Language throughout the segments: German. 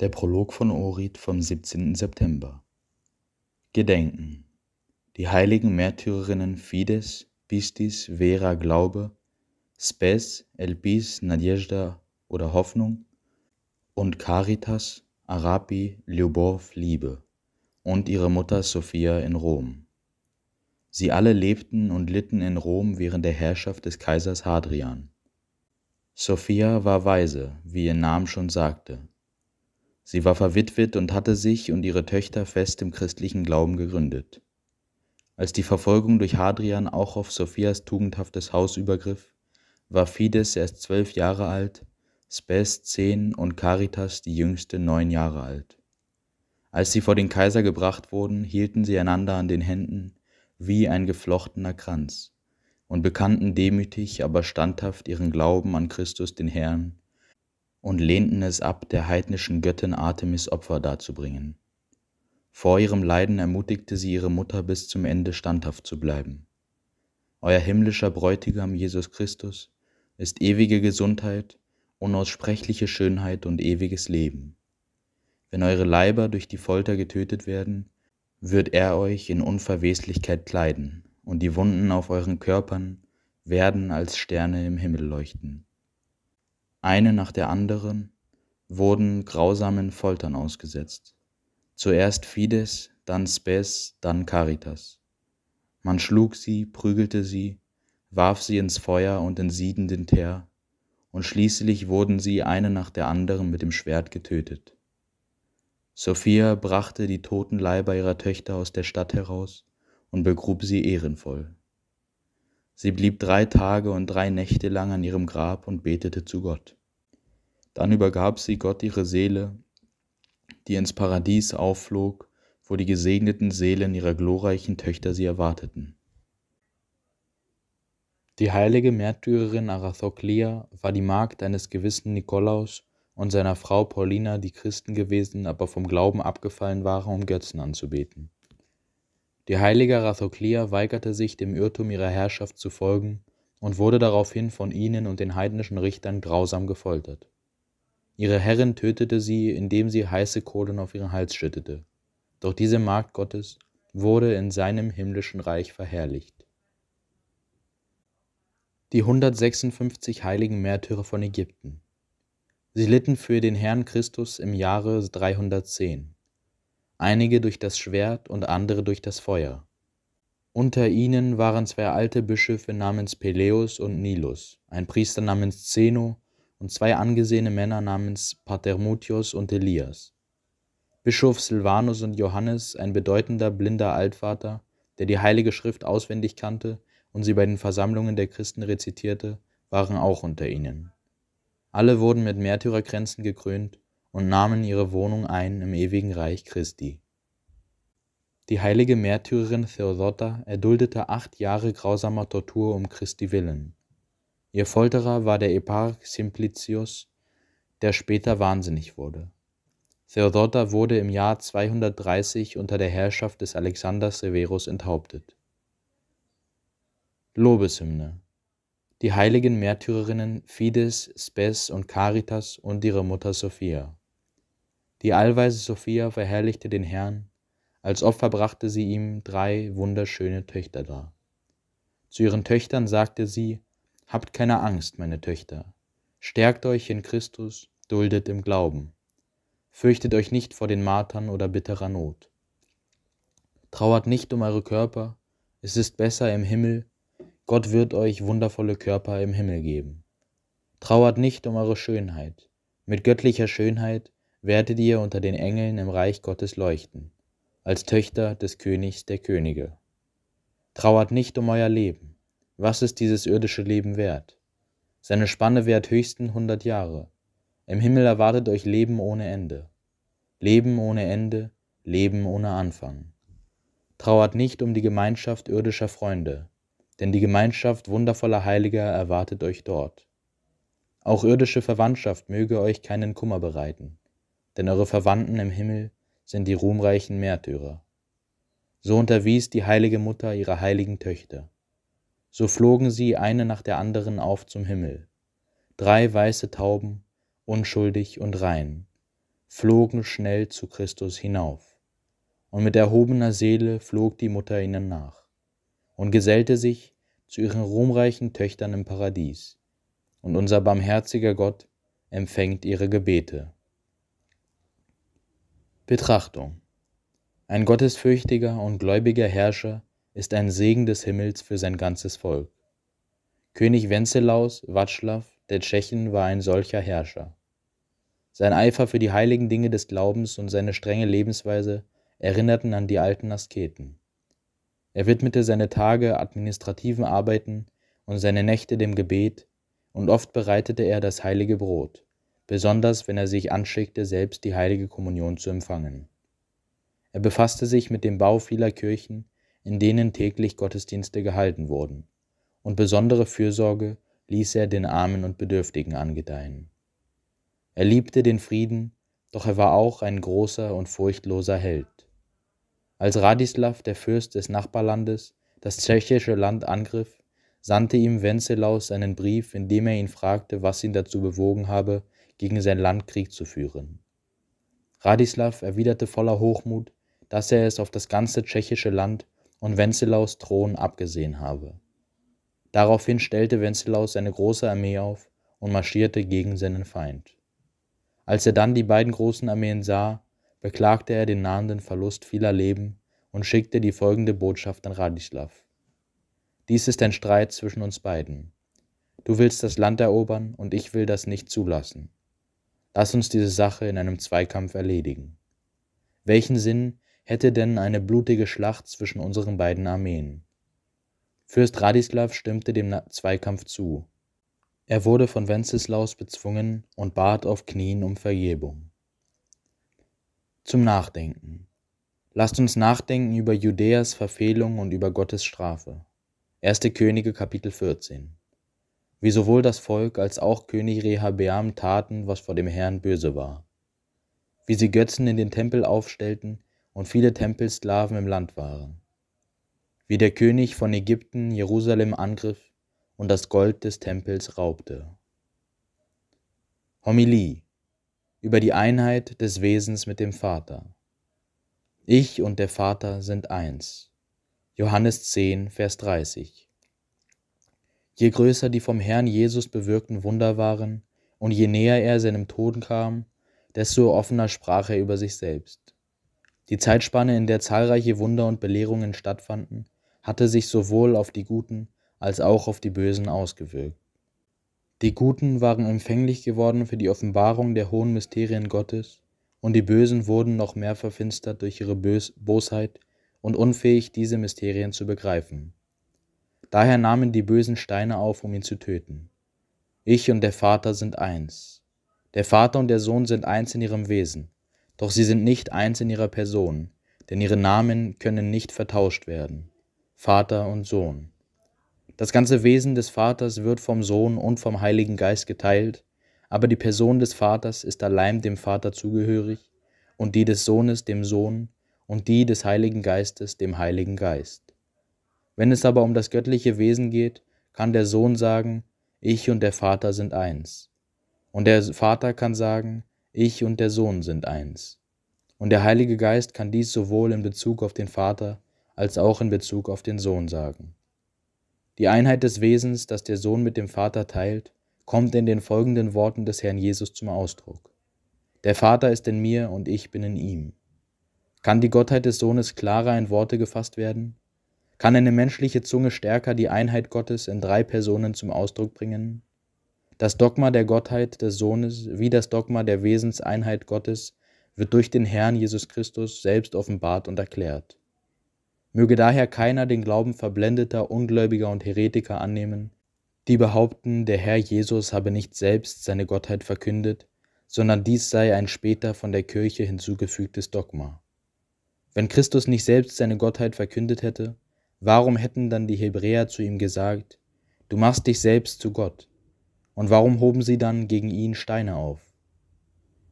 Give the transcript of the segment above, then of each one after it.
Der Prolog von Orit vom 17. September. Gedenken. Die heiligen Märtyrerinnen Fides, Pistis, Vera Glaube, Spes, Elpis, Nadjezda oder Hoffnung und Caritas, Arapi, Ljubov, Liebe und ihre Mutter Sophia in Rom. Sie alle lebten und litten in Rom während der Herrschaft des Kaisers Hadrian. Sophia war weise, wie ihr Name schon sagte, Sie war verwitwet und hatte sich und ihre Töchter fest im christlichen Glauben gegründet. Als die Verfolgung durch Hadrian auch auf Sophias tugendhaftes Haus übergriff, war Fides erst zwölf Jahre alt, Spes zehn und Caritas die jüngste neun Jahre alt. Als sie vor den Kaiser gebracht wurden, hielten sie einander an den Händen wie ein geflochtener Kranz und bekannten demütig, aber standhaft ihren Glauben an Christus den Herrn und lehnten es ab, der heidnischen Göttin Artemis Opfer darzubringen. Vor ihrem Leiden ermutigte sie ihre Mutter bis zum Ende standhaft zu bleiben. Euer himmlischer Bräutigam Jesus Christus ist ewige Gesundheit, unaussprechliche Schönheit und ewiges Leben. Wenn eure Leiber durch die Folter getötet werden, wird er euch in Unverweslichkeit kleiden, und die Wunden auf euren Körpern werden als Sterne im Himmel leuchten. Eine nach der anderen wurden grausamen Foltern ausgesetzt. Zuerst Fides, dann Spes, dann Caritas. Man schlug sie, prügelte sie, warf sie ins Feuer und in siedenden Teer, und schließlich wurden sie eine nach der anderen mit dem Schwert getötet. Sophia brachte die toten Leiber ihrer Töchter aus der Stadt heraus und begrub sie ehrenvoll. Sie blieb drei Tage und drei Nächte lang an ihrem Grab und betete zu Gott. Dann übergab sie Gott ihre Seele, die ins Paradies aufflog, wo die gesegneten Seelen ihrer glorreichen Töchter sie erwarteten. Die heilige Märtyrerin Arathoklia war die Magd eines gewissen Nikolaus und seiner Frau Paulina, die Christen gewesen, aber vom Glauben abgefallen waren, um Götzen anzubeten. Die heilige Rathoklia weigerte sich, dem Irrtum ihrer Herrschaft zu folgen und wurde daraufhin von ihnen und den heidnischen Richtern grausam gefoltert. Ihre Herrin tötete sie, indem sie heiße Kohlen auf ihren Hals schüttete. Doch diese Magd Gottes wurde in seinem himmlischen Reich verherrlicht. Die 156 heiligen Märtyrer von Ägypten. Sie litten für den Herrn Christus im Jahre 310 einige durch das Schwert und andere durch das Feuer. Unter ihnen waren zwei alte Bischöfe namens Peleus und Nilus, ein Priester namens Zeno und zwei angesehene Männer namens Patermutius und Elias. Bischof Silvanus und Johannes, ein bedeutender blinder Altvater, der die Heilige Schrift auswendig kannte und sie bei den Versammlungen der Christen rezitierte, waren auch unter ihnen. Alle wurden mit Märtyrerkränzen gekrönt und nahmen ihre Wohnung ein im ewigen Reich Christi. Die heilige Märtyrerin Theodota erduldete acht Jahre grausamer Tortur um Christi willen. Ihr Folterer war der Eparch Simplicius, der später wahnsinnig wurde. Theodota wurde im Jahr 230 unter der Herrschaft des Alexander Severus enthauptet. Lobeshymne Die heiligen Märtyrerinnen Fides, Spes und Caritas und ihre Mutter Sophia. Die allweise Sophia verherrlichte den Herrn, als Opfer brachte sie ihm drei wunderschöne Töchter dar. Zu ihren Töchtern sagte sie, Habt keine Angst, meine Töchter, stärkt euch in Christus, duldet im Glauben, fürchtet euch nicht vor den Martern oder bitterer Not. Trauert nicht um eure Körper, es ist besser im Himmel, Gott wird euch wundervolle Körper im Himmel geben. Trauert nicht um eure Schönheit, mit göttlicher Schönheit werdet ihr unter den Engeln im Reich Gottes leuchten, als Töchter des Königs der Könige. Trauert nicht um euer Leben. Was ist dieses irdische Leben wert? Seine Spanne währt höchsten hundert Jahre. Im Himmel erwartet euch Leben ohne Ende. Leben ohne Ende, Leben ohne Anfang. Trauert nicht um die Gemeinschaft irdischer Freunde, denn die Gemeinschaft wundervoller Heiliger erwartet euch dort. Auch irdische Verwandtschaft möge euch keinen Kummer bereiten denn eure Verwandten im Himmel sind die ruhmreichen Märtyrer. So unterwies die heilige Mutter ihre heiligen Töchter. So flogen sie eine nach der anderen auf zum Himmel. Drei weiße Tauben, unschuldig und rein, flogen schnell zu Christus hinauf. Und mit erhobener Seele flog die Mutter ihnen nach und gesellte sich zu ihren ruhmreichen Töchtern im Paradies. Und unser barmherziger Gott empfängt ihre Gebete. Betrachtung Ein gottesfürchtiger und gläubiger Herrscher ist ein Segen des Himmels für sein ganzes Volk. König Wenceslaus Watschlaw der Tschechen war ein solcher Herrscher. Sein Eifer für die heiligen Dinge des Glaubens und seine strenge Lebensweise erinnerten an die alten Asketen. Er widmete seine Tage administrativen Arbeiten und seine Nächte dem Gebet, und oft bereitete er das heilige Brot besonders wenn er sich anschickte, selbst die heilige Kommunion zu empfangen. Er befasste sich mit dem Bau vieler Kirchen, in denen täglich Gottesdienste gehalten wurden, und besondere Fürsorge ließ er den Armen und Bedürftigen angedeihen. Er liebte den Frieden, doch er war auch ein großer und furchtloser Held. Als Radislav, der Fürst des Nachbarlandes, das tschechische Land angriff, sandte ihm Wenzelaus einen Brief, in dem er ihn fragte, was ihn dazu bewogen habe, gegen sein Land Krieg zu führen. Radislav erwiderte voller Hochmut, dass er es auf das ganze tschechische Land und Wenceslaus Thron abgesehen habe. Daraufhin stellte Wenceslaus seine große Armee auf und marschierte gegen seinen Feind. Als er dann die beiden großen Armeen sah, beklagte er den nahenden Verlust vieler Leben und schickte die folgende Botschaft an Radislav. Dies ist ein Streit zwischen uns beiden. Du willst das Land erobern und ich will das nicht zulassen. Lass uns diese Sache in einem Zweikampf erledigen. Welchen Sinn hätte denn eine blutige Schlacht zwischen unseren beiden Armeen? Fürst Radislav stimmte dem Zweikampf zu. Er wurde von Wenceslaus bezwungen und bat auf Knien um Vergebung. Zum Nachdenken. Lasst uns nachdenken über Judäas Verfehlung und über Gottes Strafe. Erste Könige Kapitel 14 wie sowohl das Volk als auch König Rehabeam taten, was vor dem Herrn böse war, wie sie Götzen in den Tempel aufstellten und viele Tempelsklaven im Land waren, wie der König von Ägypten Jerusalem angriff und das Gold des Tempels raubte. Homilie über die Einheit des Wesens mit dem Vater. Ich und der Vater sind eins. Johannes 10, Vers 30. Je größer die vom Herrn Jesus bewirkten Wunder waren und je näher er seinem Tod kam, desto offener sprach er über sich selbst. Die Zeitspanne, in der zahlreiche Wunder und Belehrungen stattfanden, hatte sich sowohl auf die Guten als auch auf die Bösen ausgewirkt. Die Guten waren empfänglich geworden für die Offenbarung der hohen Mysterien Gottes, und die Bösen wurden noch mehr verfinstert durch ihre Bös Bosheit und unfähig, diese Mysterien zu begreifen. Daher nahmen die Bösen Steine auf, um ihn zu töten. Ich und der Vater sind eins. Der Vater und der Sohn sind eins in ihrem Wesen, doch sie sind nicht eins in ihrer Person, denn ihre Namen können nicht vertauscht werden. Vater und Sohn. Das ganze Wesen des Vaters wird vom Sohn und vom Heiligen Geist geteilt, aber die Person des Vaters ist allein dem Vater zugehörig und die des Sohnes dem Sohn und die des Heiligen Geistes dem Heiligen Geist. Wenn es aber um das göttliche Wesen geht, kann der Sohn sagen, ich und der Vater sind eins. Und der Vater kann sagen, ich und der Sohn sind eins. Und der Heilige Geist kann dies sowohl in Bezug auf den Vater als auch in Bezug auf den Sohn sagen. Die Einheit des Wesens, das der Sohn mit dem Vater teilt, kommt in den folgenden Worten des Herrn Jesus zum Ausdruck. Der Vater ist in mir und ich bin in ihm. Kann die Gottheit des Sohnes klarer in Worte gefasst werden? Kann eine menschliche Zunge stärker die Einheit Gottes in drei Personen zum Ausdruck bringen? Das Dogma der Gottheit des Sohnes wie das Dogma der Wesenseinheit Gottes wird durch den Herrn Jesus Christus selbst offenbart und erklärt. Möge daher keiner den Glauben verblendeter, Ungläubiger und Heretiker annehmen, die behaupten, der Herr Jesus habe nicht selbst seine Gottheit verkündet, sondern dies sei ein später von der Kirche hinzugefügtes Dogma. Wenn Christus nicht selbst seine Gottheit verkündet hätte, warum hätten dann die Hebräer zu ihm gesagt, Du machst dich selbst zu Gott? Und warum hoben sie dann gegen ihn Steine auf?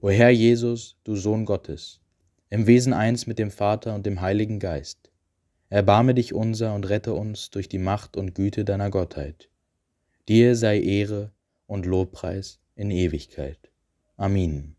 O Herr Jesus, du Sohn Gottes, im Wesen eins mit dem Vater und dem Heiligen Geist, erbarme dich unser und rette uns durch die Macht und Güte deiner Gottheit. Dir sei Ehre und Lobpreis in Ewigkeit. Amen.